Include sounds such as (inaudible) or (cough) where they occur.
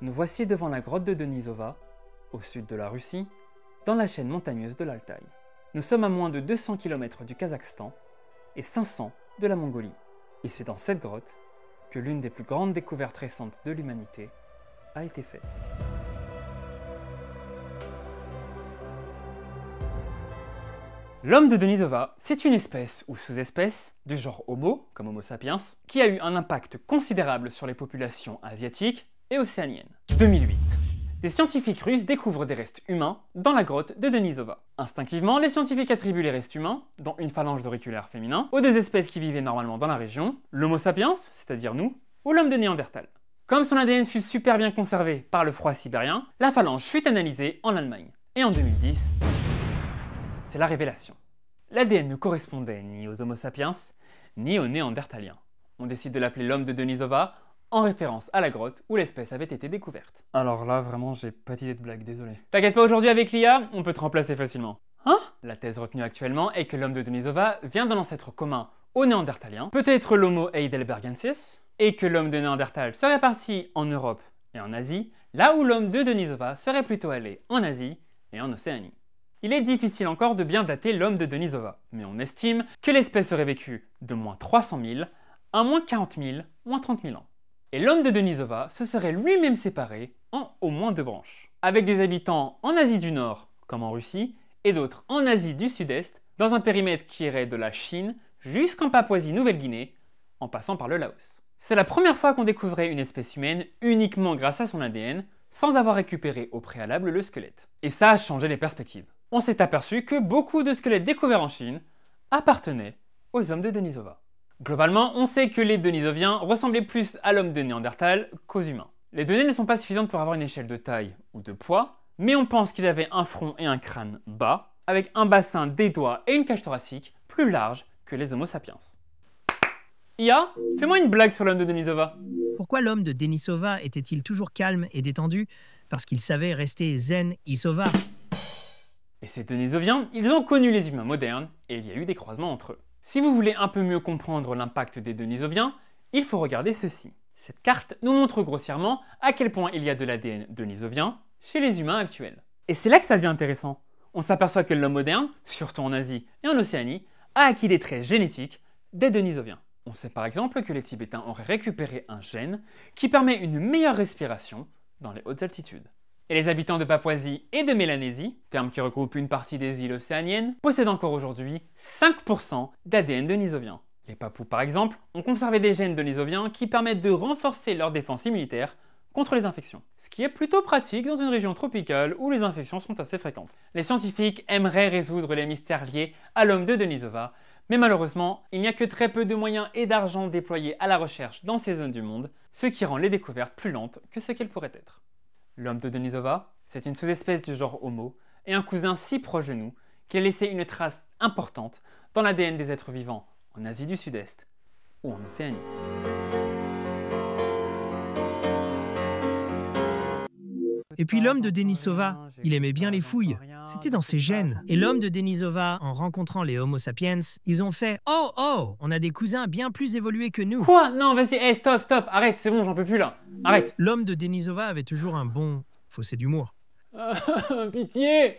Nous voici devant la grotte de Denisova, au sud de la Russie, dans la chaîne montagneuse de l'Altaï. Nous sommes à moins de 200 km du Kazakhstan et 500 de la Mongolie. Et c'est dans cette grotte que l'une des plus grandes découvertes récentes de l'humanité a été faite. L'homme de Denisova, c'est une espèce ou sous-espèce du genre Homo, comme Homo sapiens, qui a eu un impact considérable sur les populations asiatiques, et océanienne. 2008. Des scientifiques russes découvrent des restes humains dans la grotte de Denisova. Instinctivement, les scientifiques attribuent les restes humains, dont une phalange auriculaire féminin, aux deux espèces qui vivaient normalement dans la région, l'Homo sapiens, c'est-à-dire nous, ou l'homme de Néandertal. Comme son ADN fut super bien conservé par le froid sibérien, la phalange fut analysée en Allemagne. Et en 2010, c'est la révélation. L'ADN ne correspondait ni aux Homo sapiens, ni aux Néandertaliens. On décide de l'appeler l'homme de Denisova en référence à la grotte où l'espèce avait été découverte. Alors là, vraiment, j'ai pas d'idée de blague, désolé. T'inquiète pas, aujourd'hui avec l'IA, on peut te remplacer facilement. Hein La thèse retenue actuellement est que l'homme de Denisova vient d'un ancêtre commun au néandertalien, peut-être l'homo heidelbergensis, et que l'homme de Néandertal serait parti en Europe et en Asie, là où l'homme de Denisova serait plutôt allé en Asie et en Océanie. Il est difficile encore de bien dater l'homme de Denisova, mais on estime que l'espèce aurait vécu de moins 300 000 à moins 40 000, moins 30 000 ans. Et l'homme de Denisova se serait lui-même séparé en au moins deux branches, avec des habitants en Asie du Nord, comme en Russie, et d'autres en Asie du Sud-Est, dans un périmètre qui irait de la Chine jusqu'en Papouasie-Nouvelle-Guinée, en passant par le Laos. C'est la première fois qu'on découvrait une espèce humaine uniquement grâce à son ADN, sans avoir récupéré au préalable le squelette. Et ça a changé les perspectives. On s'est aperçu que beaucoup de squelettes découverts en Chine appartenaient aux hommes de Denisova. Globalement, on sait que les Denisoviens ressemblaient plus à l'homme de Néandertal qu'aux humains. Les données ne sont pas suffisantes pour avoir une échelle de taille ou de poids, mais on pense qu'ils avaient un front et un crâne bas, avec un bassin, des doigts et une cage thoracique plus large que les Homo sapiens. Ia, fais-moi une blague sur l'homme de Denisova. Pourquoi l'homme de Denisova était-il toujours calme et détendu Parce qu'il savait rester zen Isova. Et ces Denisoviens, ils ont connu les humains modernes et il y a eu des croisements entre eux. Si vous voulez un peu mieux comprendre l'impact des denisoviens, il faut regarder ceci. Cette carte nous montre grossièrement à quel point il y a de l'ADN denisovien chez les humains actuels. Et c'est là que ça devient intéressant. On s'aperçoit que l'homme moderne, surtout en Asie et en Océanie, a acquis des traits génétiques des denisoviens. On sait par exemple que les Tibétains auraient récupéré un gène qui permet une meilleure respiration dans les hautes altitudes. Et les habitants de Papouasie et de Mélanésie, terme qui regroupe une partie des îles océaniennes, possèdent encore aujourd'hui 5% d'ADN denisovien. Les Papous, par exemple, ont conservé des gènes denisoviens qui permettent de renforcer leur défense immunitaire contre les infections. Ce qui est plutôt pratique dans une région tropicale où les infections sont assez fréquentes. Les scientifiques aimeraient résoudre les mystères liés à l'homme de Denisova, mais malheureusement, il n'y a que très peu de moyens et d'argent déployés à la recherche dans ces zones du monde, ce qui rend les découvertes plus lentes que ce qu'elles pourraient être. L'homme de Denisova, c'est une sous-espèce du genre Homo et un cousin si proche de nous qu'il a laissé une trace importante dans l'ADN des êtres vivants en Asie du Sud-Est ou en Océanie. Et puis l'homme de Denisova, il aimait bien les fouilles. C'était dans ses gènes. Et ah, l'homme de Denisova, en rencontrant les Homo sapiens, ils ont fait Oh oh, on a des cousins bien plus évolués que nous. Quoi Non, vas-y, stop, stop, arrête, c'est bon, j'en peux plus là. Arrête. L'homme de Denisova avait toujours un bon fossé d'humour. (laughs) Pitié